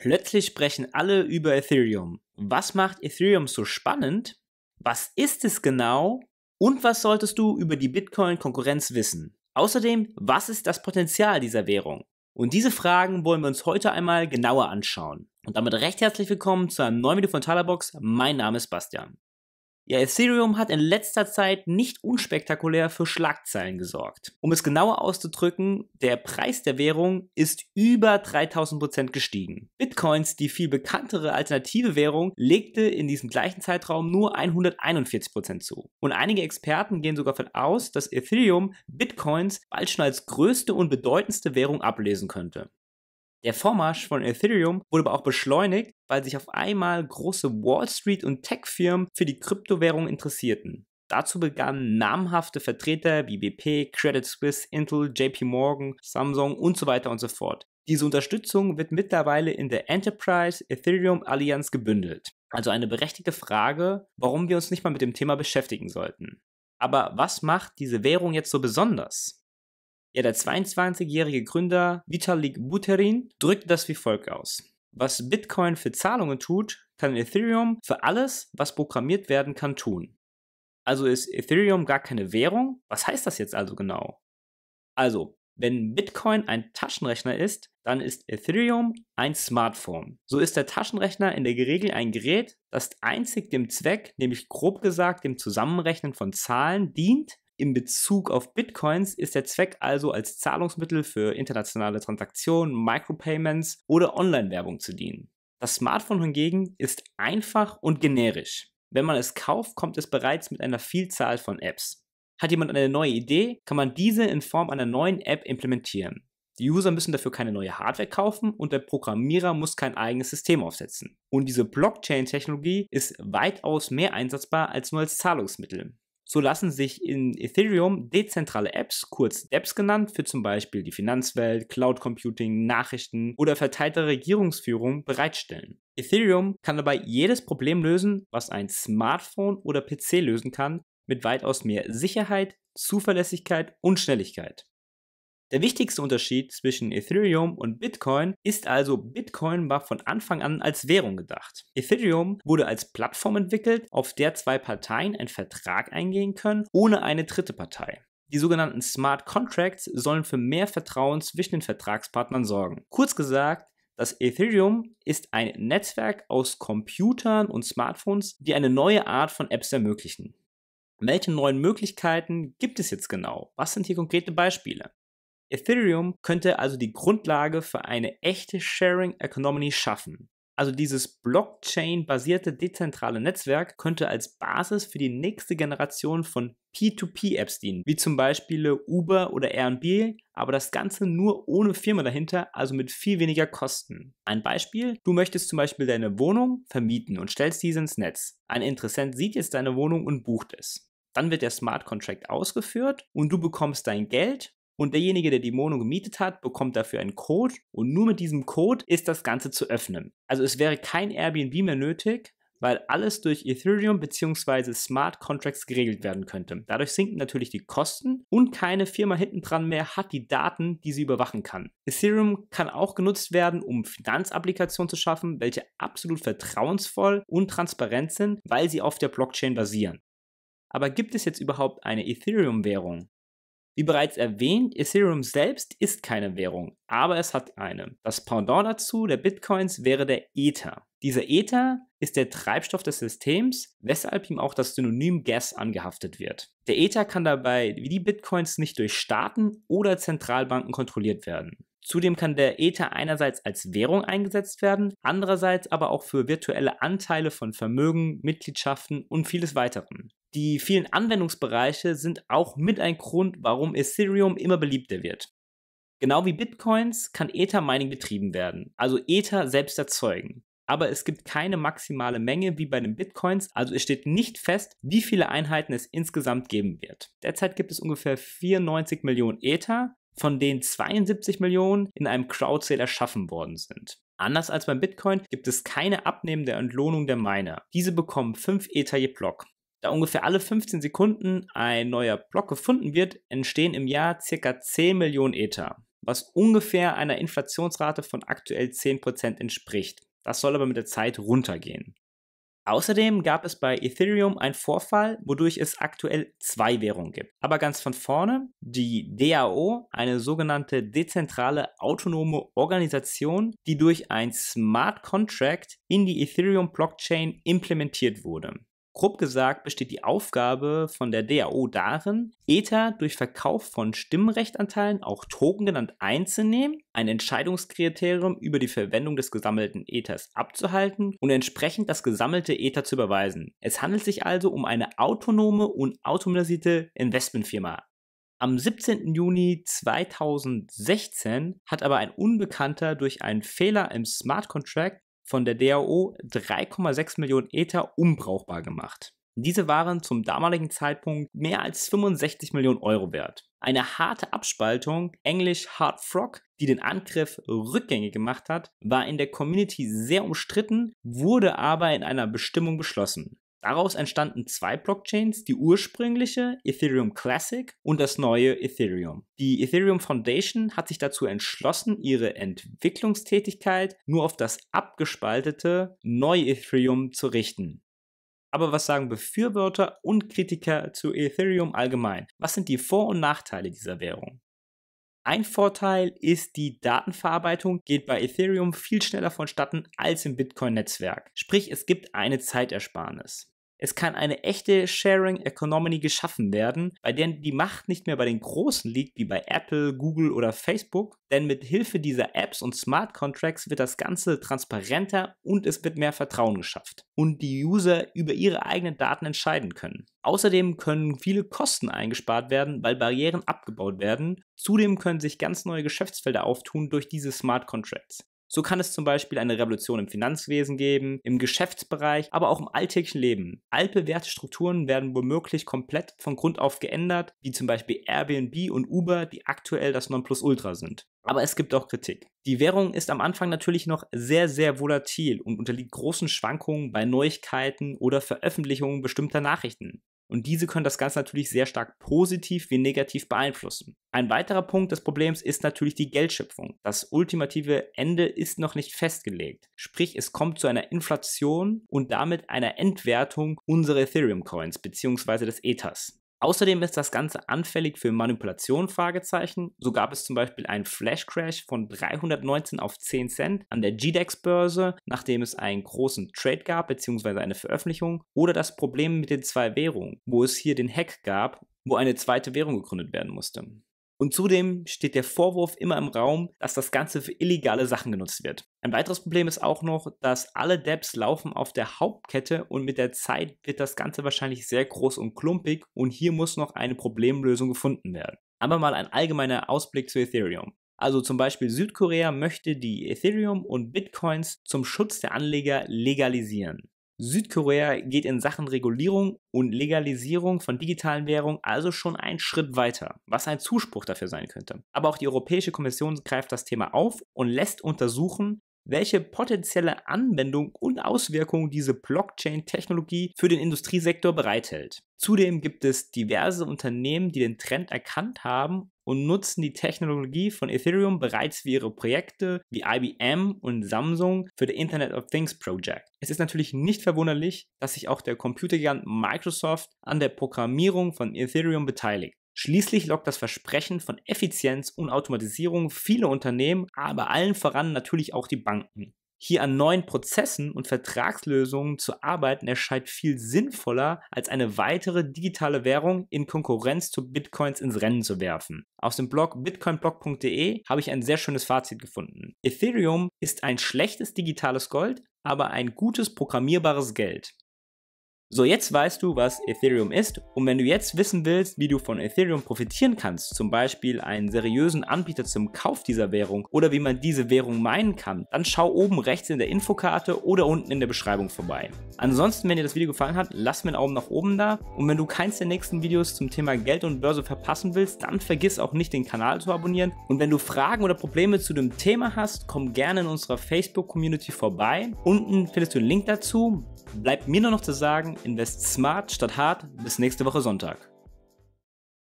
Plötzlich sprechen alle über Ethereum. Was macht Ethereum so spannend? Was ist es genau? Und was solltest du über die Bitcoin-Konkurrenz wissen? Außerdem, was ist das Potenzial dieser Währung? Und diese Fragen wollen wir uns heute einmal genauer anschauen. Und damit recht herzlich willkommen zu einem neuen Video von Talabox. Mein Name ist Bastian. Ja, Ethereum hat in letzter Zeit nicht unspektakulär für Schlagzeilen gesorgt. Um es genauer auszudrücken, der Preis der Währung ist über 3000 gestiegen. Bitcoins, die viel bekanntere alternative Währung, legte in diesem gleichen Zeitraum nur 141 zu. Und einige Experten gehen sogar davon aus, dass Ethereum Bitcoins bald schon als größte und bedeutendste Währung ablesen könnte. Der Vormarsch von Ethereum wurde aber auch beschleunigt, weil sich auf einmal große Wall Street und Tech-Firmen für die Kryptowährung interessierten. Dazu begannen namhafte Vertreter wie BP, Credit Suisse, Intel, JP Morgan, Samsung und so weiter und so fort. Diese Unterstützung wird mittlerweile in der Enterprise Ethereum Allianz gebündelt. Also eine berechtigte Frage, warum wir uns nicht mal mit dem Thema beschäftigen sollten. Aber was macht diese Währung jetzt so besonders? Ja, der 22-jährige Gründer Vitalik Buterin drückt das wie folgt aus. Was Bitcoin für Zahlungen tut, kann Ethereum für alles, was programmiert werden kann, tun. Also ist Ethereum gar keine Währung? Was heißt das jetzt also genau? Also, wenn Bitcoin ein Taschenrechner ist, dann ist Ethereum ein Smartphone. So ist der Taschenrechner in der Regel ein Gerät, das einzig dem Zweck, nämlich grob gesagt dem Zusammenrechnen von Zahlen dient, in Bezug auf Bitcoins ist der Zweck also als Zahlungsmittel für internationale Transaktionen, Micropayments oder Online-Werbung zu dienen. Das Smartphone hingegen ist einfach und generisch. Wenn man es kauft, kommt es bereits mit einer Vielzahl von Apps. Hat jemand eine neue Idee, kann man diese in Form einer neuen App implementieren. Die User müssen dafür keine neue Hardware kaufen und der Programmierer muss kein eigenes System aufsetzen. Und diese Blockchain-Technologie ist weitaus mehr einsetzbar als nur als Zahlungsmittel. So lassen sich in Ethereum dezentrale Apps, kurz DApps genannt, für zum Beispiel die Finanzwelt, Cloud Computing, Nachrichten oder verteilte Regierungsführung bereitstellen. Ethereum kann dabei jedes Problem lösen, was ein Smartphone oder PC lösen kann, mit weitaus mehr Sicherheit, Zuverlässigkeit und Schnelligkeit. Der wichtigste Unterschied zwischen Ethereum und Bitcoin ist also, Bitcoin war von Anfang an als Währung gedacht. Ethereum wurde als Plattform entwickelt, auf der zwei Parteien einen Vertrag eingehen können, ohne eine dritte Partei. Die sogenannten Smart Contracts sollen für mehr Vertrauen zwischen den Vertragspartnern sorgen. Kurz gesagt, das Ethereum ist ein Netzwerk aus Computern und Smartphones, die eine neue Art von Apps ermöglichen. Welche neuen Möglichkeiten gibt es jetzt genau? Was sind hier konkrete Beispiele? Ethereum könnte also die Grundlage für eine echte Sharing Economy schaffen. Also dieses Blockchain-basierte dezentrale Netzwerk könnte als Basis für die nächste Generation von P2P-Apps dienen, wie zum Beispiel Uber oder Airbnb, aber das Ganze nur ohne Firma dahinter, also mit viel weniger Kosten. Ein Beispiel, du möchtest zum Beispiel deine Wohnung vermieten und stellst diese ins Netz. Ein Interessent sieht jetzt deine Wohnung und bucht es. Dann wird der Smart Contract ausgeführt und du bekommst dein Geld und derjenige, der die Mono gemietet hat, bekommt dafür einen Code und nur mit diesem Code ist das Ganze zu öffnen. Also es wäre kein Airbnb mehr nötig, weil alles durch Ethereum bzw. Smart Contracts geregelt werden könnte. Dadurch sinken natürlich die Kosten und keine Firma hinten dran mehr hat die Daten, die sie überwachen kann. Ethereum kann auch genutzt werden, um Finanzapplikationen zu schaffen, welche absolut vertrauensvoll und transparent sind, weil sie auf der Blockchain basieren. Aber gibt es jetzt überhaupt eine Ethereum-Währung? Wie bereits erwähnt, Ethereum selbst ist keine Währung, aber es hat eine. Das Pendant dazu der Bitcoins wäre der Ether. Dieser Ether ist der Treibstoff des Systems, weshalb ihm auch das Synonym Gas angehaftet wird. Der Ether kann dabei wie die Bitcoins nicht durch Staaten oder Zentralbanken kontrolliert werden. Zudem kann der Ether einerseits als Währung eingesetzt werden, andererseits aber auch für virtuelle Anteile von Vermögen, Mitgliedschaften und vieles weiteren. Die vielen Anwendungsbereiche sind auch mit ein Grund, warum Ethereum immer beliebter wird. Genau wie Bitcoins kann Ether Mining betrieben werden, also Ether selbst erzeugen. Aber es gibt keine maximale Menge wie bei den Bitcoins, also es steht nicht fest, wie viele Einheiten es insgesamt geben wird. Derzeit gibt es ungefähr 94 Millionen Ether, von denen 72 Millionen in einem Crowdsale erschaffen worden sind. Anders als beim Bitcoin gibt es keine abnehmende Entlohnung der Miner. Diese bekommen 5 Ether je Block. Da ungefähr alle 15 Sekunden ein neuer Block gefunden wird, entstehen im Jahr ca. 10 Millionen Ether, was ungefähr einer Inflationsrate von aktuell 10% entspricht. Das soll aber mit der Zeit runtergehen. Außerdem gab es bei Ethereum einen Vorfall, wodurch es aktuell zwei Währungen gibt. Aber ganz von vorne, die DAO, eine sogenannte dezentrale autonome Organisation, die durch ein Smart Contract in die Ethereum Blockchain implementiert wurde. Grob gesagt besteht die Aufgabe von der DAO darin, Ether durch Verkauf von Stimmrechtanteilen, auch Token genannt, einzunehmen, ein Entscheidungskriterium über die Verwendung des gesammelten Ethers abzuhalten und entsprechend das gesammelte Ether zu überweisen. Es handelt sich also um eine autonome und automatisierte Investmentfirma. Am 17. Juni 2016 hat aber ein Unbekannter durch einen Fehler im Smart Contract von der DAO 3,6 Millionen Ether unbrauchbar gemacht. Diese waren zum damaligen Zeitpunkt mehr als 65 Millionen Euro wert. Eine harte Abspaltung, englisch Hard Frog, die den Angriff rückgängig gemacht hat, war in der Community sehr umstritten, wurde aber in einer Bestimmung beschlossen. Daraus entstanden zwei Blockchains, die ursprüngliche Ethereum Classic und das neue Ethereum. Die Ethereum Foundation hat sich dazu entschlossen, ihre Entwicklungstätigkeit nur auf das abgespaltete neue Ethereum zu richten. Aber was sagen Befürworter und Kritiker zu Ethereum allgemein? Was sind die Vor- und Nachteile dieser Währung? Ein Vorteil ist, die Datenverarbeitung geht bei Ethereum viel schneller vonstatten als im Bitcoin-Netzwerk. Sprich, es gibt eine Zeitersparnis. Es kann eine echte Sharing Economy geschaffen werden, bei der die Macht nicht mehr bei den Großen liegt, wie bei Apple, Google oder Facebook, denn mit Hilfe dieser Apps und Smart Contracts wird das Ganze transparenter und es wird mehr Vertrauen geschafft und die User über ihre eigenen Daten entscheiden können. Außerdem können viele Kosten eingespart werden, weil Barrieren abgebaut werden. Zudem können sich ganz neue Geschäftsfelder auftun durch diese Smart Contracts. So kann es zum Beispiel eine Revolution im Finanzwesen geben, im Geschäftsbereich, aber auch im alltäglichen Leben. Altbewährte Strukturen werden womöglich komplett von Grund auf geändert, wie zum Beispiel Airbnb und Uber, die aktuell das Nonplusultra sind. Aber es gibt auch Kritik. Die Währung ist am Anfang natürlich noch sehr, sehr volatil und unterliegt großen Schwankungen bei Neuigkeiten oder Veröffentlichungen bestimmter Nachrichten. Und diese können das Ganze natürlich sehr stark positiv wie negativ beeinflussen. Ein weiterer Punkt des Problems ist natürlich die Geldschöpfung. Das ultimative Ende ist noch nicht festgelegt. Sprich, es kommt zu einer Inflation und damit einer Entwertung unserer Ethereum-Coins bzw. des Ethers. Außerdem ist das Ganze anfällig für Manipulation? Fragezeichen. So gab es zum Beispiel einen Flash-Crash von 319 auf 10 Cent an der GDEX-Börse, nachdem es einen großen Trade gab bzw. eine Veröffentlichung. Oder das Problem mit den zwei Währungen, wo es hier den Hack gab, wo eine zweite Währung gegründet werden musste. Und zudem steht der Vorwurf immer im Raum, dass das Ganze für illegale Sachen genutzt wird. Ein weiteres Problem ist auch noch, dass alle Dapps laufen auf der Hauptkette und mit der Zeit wird das Ganze wahrscheinlich sehr groß und klumpig und hier muss noch eine Problemlösung gefunden werden. Aber mal ein allgemeiner Ausblick zu Ethereum. Also zum Beispiel Südkorea möchte die Ethereum und Bitcoins zum Schutz der Anleger legalisieren. Südkorea geht in Sachen Regulierung und Legalisierung von digitalen Währungen also schon einen Schritt weiter, was ein Zuspruch dafür sein könnte. Aber auch die Europäische Kommission greift das Thema auf und lässt untersuchen, welche potenzielle Anwendung und Auswirkungen diese Blockchain-Technologie für den Industriesektor bereithält. Zudem gibt es diverse Unternehmen, die den Trend erkannt haben und nutzen die Technologie von Ethereum bereits für ihre Projekte wie IBM und Samsung für das Internet of Things Project. Es ist natürlich nicht verwunderlich, dass sich auch der Computergigant Microsoft an der Programmierung von Ethereum beteiligt. Schließlich lockt das Versprechen von Effizienz und Automatisierung viele Unternehmen, aber allen voran natürlich auch die Banken. Hier an neuen Prozessen und Vertragslösungen zu arbeiten erscheint viel sinnvoller, als eine weitere digitale Währung in Konkurrenz zu Bitcoins ins Rennen zu werfen. Aus dem Blog bitcoinblog.de habe ich ein sehr schönes Fazit gefunden. Ethereum ist ein schlechtes digitales Gold, aber ein gutes programmierbares Geld. So, jetzt weißt du, was Ethereum ist und wenn du jetzt wissen willst, wie du von Ethereum profitieren kannst, zum Beispiel einen seriösen Anbieter zum Kauf dieser Währung oder wie man diese Währung meinen kann, dann schau oben rechts in der Infokarte oder unten in der Beschreibung vorbei. Ansonsten, wenn dir das Video gefallen hat, lass mir einen Augen nach oben da und wenn du keins der nächsten Videos zum Thema Geld und Börse verpassen willst, dann vergiss auch nicht den Kanal zu abonnieren und wenn du Fragen oder Probleme zu dem Thema hast, komm gerne in unserer Facebook-Community vorbei. Unten findest du einen Link dazu. Bleibt mir nur noch zu sagen, Invest smart statt hart. Bis nächste Woche Sonntag.